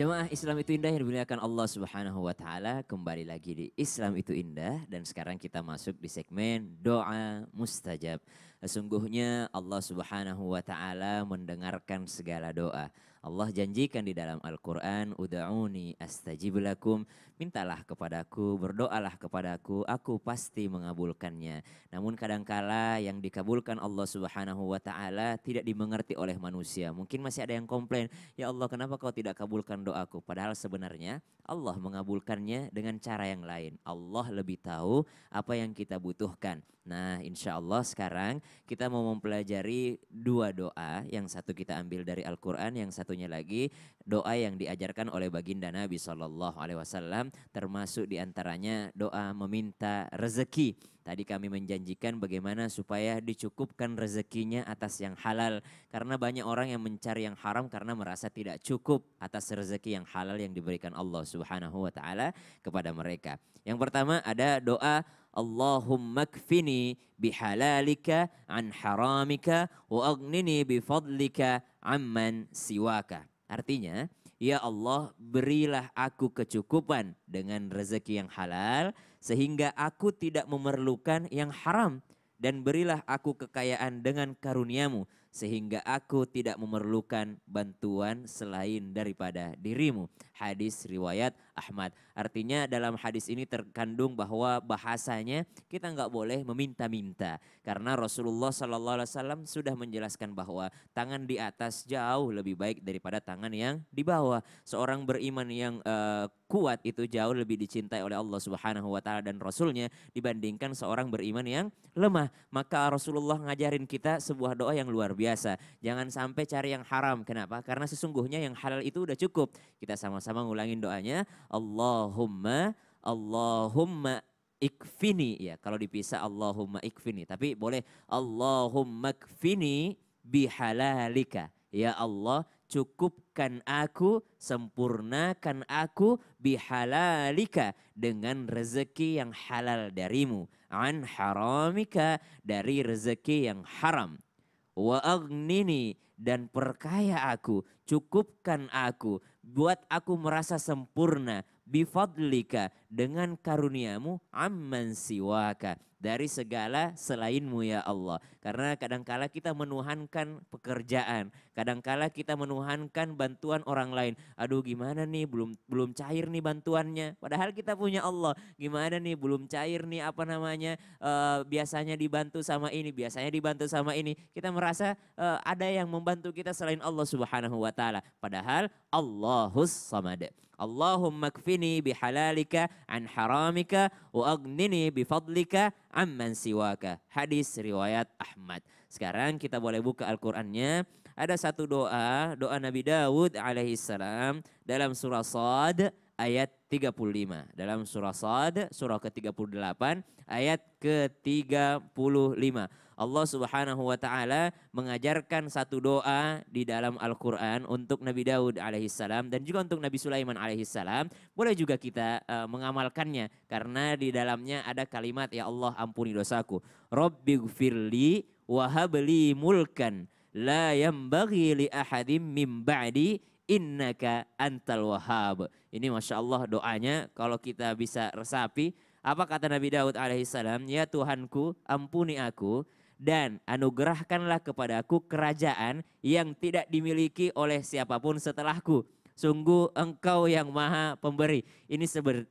Jemaah Islam itu indah yang dimuliakan Allah Subhanahu wa taala. Kembali lagi di Islam itu indah dan sekarang kita masuk di segmen doa mustajab. Sesungguhnya Allah Subhanahu wa taala mendengarkan segala doa. Allah janjikan di dalam Al-Qur'an, "Ud'uni astajib lakum." Mintalah kepadaku, berdoalah kepadaku, aku pasti mengabulkannya. Namun kadangkala yang dikabulkan Allah Subhanahu wa taala tidak dimengerti oleh manusia. Mungkin masih ada yang komplain, "Ya Allah, kenapa kau tidak kabulkan doaku?" Padahal sebenarnya Allah mengabulkannya dengan cara yang lain. Allah lebih tahu apa yang kita butuhkan. Nah, insya Allah sekarang kita mau mempelajari dua doa. Yang satu kita ambil dari Al-Quran, yang satunya lagi doa yang diajarkan oleh baginda Nabi Sallallahu Alaihi Wasallam termasuk diantaranya doa meminta rezeki. Tadi kami menjanjikan bagaimana supaya dicukupkan rezekinya atas yang halal. Karena banyak orang yang mencari yang haram karena merasa tidak cukup atas rezeki yang halal yang diberikan Allah Subhanahu wa taala kepada mereka. Yang pertama ada doa Allahumma kfini bihalalika an haramika wa agnini bifadlika amman siwaka. Artinya, Ya Allah, berilah aku kecukupan dengan rezeki yang halal sehingga aku tidak memerlukan yang haram dan berilah aku kekayaan dengan karuniamu sehingga aku tidak memerlukan bantuan selain daripada dirimu. Hadis riwayat Ahmad. Artinya dalam hadis ini terkandung bahwa bahasanya kita nggak boleh meminta-minta karena Rasulullah Sallallahu Alaihi Wasallam sudah menjelaskan bahwa tangan di atas jauh lebih baik daripada tangan yang di bawah. Seorang beriman yang uh, kuat itu jauh lebih dicintai oleh Allah Subhanahu Wa Taala dan Rasulnya dibandingkan seorang beriman yang lemah. Maka Rasulullah ngajarin kita sebuah doa yang luar biasa. Jangan sampai cari yang haram. Kenapa? Karena sesungguhnya yang halal itu udah cukup. Kita sama-sama ngulangin doanya. Allahumma Allahumma ikfini ya kalau dipisah Allahumma ikfini tapi boleh Allahumma ikfini bihalalika ya Allah cukupkan aku sempurnakan aku bihalalika dengan rezeki yang halal darimu an haramika dari rezeki yang haram wa agnini dan perkaya aku cukupkan aku buat aku merasa sempurna, bifadlika dengan karuniamu amman siwaka dari segala selainmu ya Allah. Karena kadangkala kita menuhankan pekerjaan, kadangkala kita menuhankan bantuan orang lain. Aduh gimana nih belum belum cair nih bantuannya. Padahal kita punya Allah. Gimana nih belum cair nih apa namanya uh, biasanya dibantu sama ini, biasanya dibantu sama ini. Kita merasa uh, ada yang membantu kita selain Allah Subhanahu wa taala. Padahal Allahus Samad. Allahumma kfini bihalalika an haramika wa agnini bifadlika amman siwaka. Hadis riwayat Ahmad. Sekarang kita boleh buka Al-Qur'annya. Ada satu doa, doa Nabi Dawud alaihi salam dalam surah Sad ayat 35. Dalam surah Sad, surah ke-38, ayat ke-35. Allah Subhanahu wa taala mengajarkan satu doa di dalam Al-Qur'an untuk Nabi Daud alaihissalam dan juga untuk Nabi Sulaiman alaihissalam. Boleh juga kita uh, mengamalkannya karena di dalamnya ada kalimat ya Allah ampuni dosaku. Rabbighfirli wa habli mulkan la yambaghi li ahadim mim ba'di innaka antal wahhab. Ini Masya Allah doanya kalau kita bisa resapi. Apa kata Nabi Daud alaihissalam? Ya Tuhanku ampuni aku dan anugerahkanlah kepada aku kerajaan yang tidak dimiliki oleh siapapun setelahku Sungguh engkau yang maha pemberi. Ini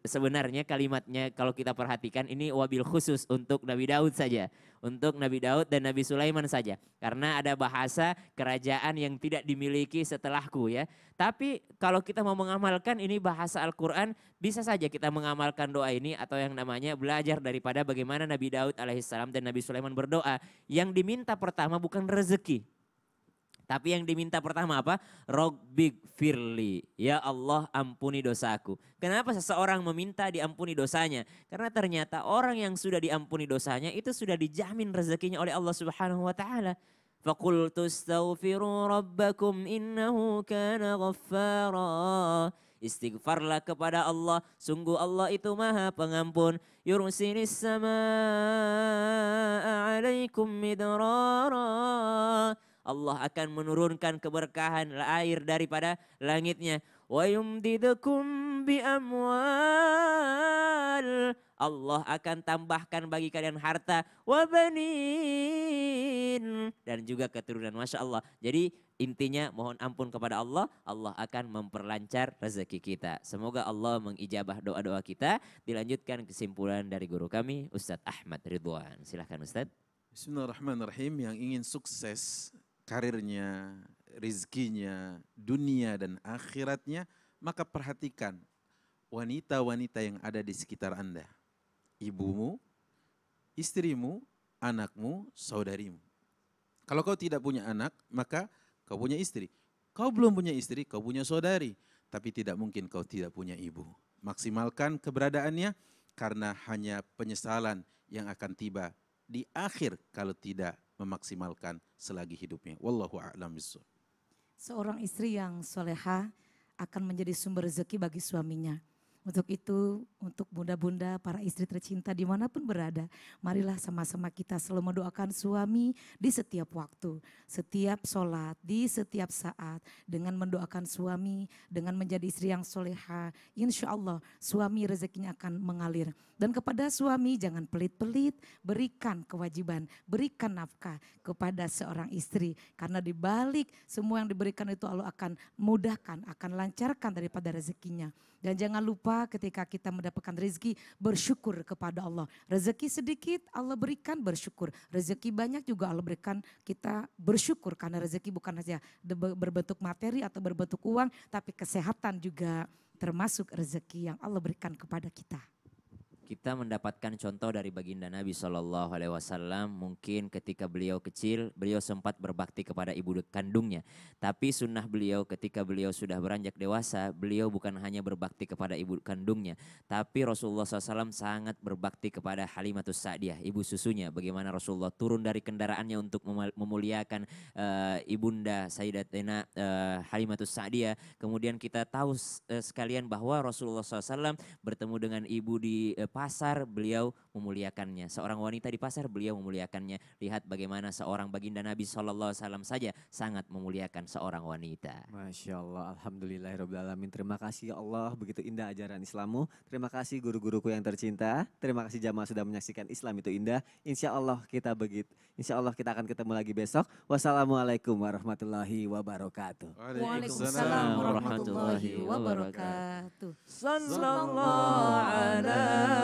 sebenarnya kalimatnya kalau kita perhatikan ini wabil khusus untuk Nabi Daud saja. Untuk Nabi Daud dan Nabi Sulaiman saja. Karena ada bahasa kerajaan yang tidak dimiliki setelahku ya. Tapi kalau kita mau mengamalkan ini bahasa Al-Quran bisa saja kita mengamalkan doa ini atau yang namanya belajar daripada bagaimana Nabi Daud alaihissalam dan Nabi Sulaiman berdoa. Yang diminta pertama bukan rezeki tapi yang diminta pertama apa? Robbig firli. Ya Allah ampuni dosaku. Kenapa seseorang meminta diampuni dosanya? Karena ternyata orang yang sudah diampuni dosanya itu sudah dijamin rezekinya oleh Allah Subhanahu wa taala. Fakultu astaghfiru rabbakum innahu kana ghaffara. Istighfarlah kepada Allah, sungguh Allah itu maha pengampun. Yursinis sama'a alaikum midrara Allah akan menurunkan keberkahan air daripada langitnya. Wa yumdidukum bi amwal. Allah akan tambahkan bagi kalian harta wa banin dan juga keturunan Masya Allah. Jadi intinya mohon ampun kepada Allah, Allah akan memperlancar rezeki kita. Semoga Allah mengijabah doa-doa kita. Dilanjutkan kesimpulan dari guru kami Ustadz Ahmad Ridwan. Silahkan Ustadz. Bismillahirrahmanirrahim yang ingin sukses karirnya, rizkinya, dunia dan akhiratnya, maka perhatikan wanita-wanita yang ada di sekitar Anda. Ibumu, istrimu, anakmu, saudarimu. Kalau kau tidak punya anak, maka kau punya istri. Kau belum punya istri, kau punya saudari. Tapi tidak mungkin kau tidak punya ibu. Maksimalkan keberadaannya karena hanya penyesalan yang akan tiba di akhir kalau tidak memaksimalkan selagi hidupnya. Wallahu a'lam Seorang istri yang soleha akan menjadi sumber rezeki bagi suaminya. Untuk itu, untuk bunda-bunda, para istri tercinta dimanapun berada, marilah sama-sama kita selalu mendoakan suami di setiap waktu, setiap sholat, di setiap saat. Dengan mendoakan suami, dengan menjadi istri yang soleha, insya Allah suami rezekinya akan mengalir. Dan kepada suami jangan pelit-pelit, berikan kewajiban, berikan nafkah kepada seorang istri. Karena dibalik semua yang diberikan itu Allah akan mudahkan, akan lancarkan daripada rezekinya. Dan jangan lupa ketika kita mendapatkan rezeki, bersyukur kepada Allah. Rezeki sedikit Allah berikan bersyukur. Rezeki banyak juga Allah berikan kita bersyukur. Karena rezeki bukan hanya berbentuk materi atau berbentuk uang, tapi kesehatan juga termasuk rezeki yang Allah berikan kepada kita kita mendapatkan contoh dari baginda Nabi Shallallahu Alaihi Wasallam. Mungkin ketika beliau kecil, beliau sempat berbakti kepada ibu kandungnya. Tapi sunnah beliau ketika beliau sudah beranjak dewasa, beliau bukan hanya berbakti kepada ibu kandungnya, tapi Rasulullah SAW sangat berbakti kepada Halimatus Sa'diyah, ibu susunya. Bagaimana Rasulullah turun dari kendaraannya untuk memuliakan uh, ibunda Sayyidatina uh, Halimatus Sa'diyah. Kemudian kita tahu uh, sekalian bahwa Rasulullah SAW bertemu dengan ibu di uh, pasar beliau memuliakannya. Seorang wanita di pasar beliau memuliakannya. Lihat bagaimana seorang baginda Nabi Shallallahu Alaihi Wasallam saja sangat memuliakan seorang wanita. Masya Allah, Alhamdulillahirobbilalamin. Ya Terima kasih ya Allah, begitu indah ajaran Islammu. Terima kasih guru-guruku yang tercinta. Terima kasih jamaah sudah menyaksikan Islam itu indah. Insya Allah kita begitu. Insya Allah kita akan ketemu lagi besok. Wassalamualaikum warahmatullahi wabarakatuh. Waalaikumsalam warahmatullahi wabarakatuh. Sallallahu ala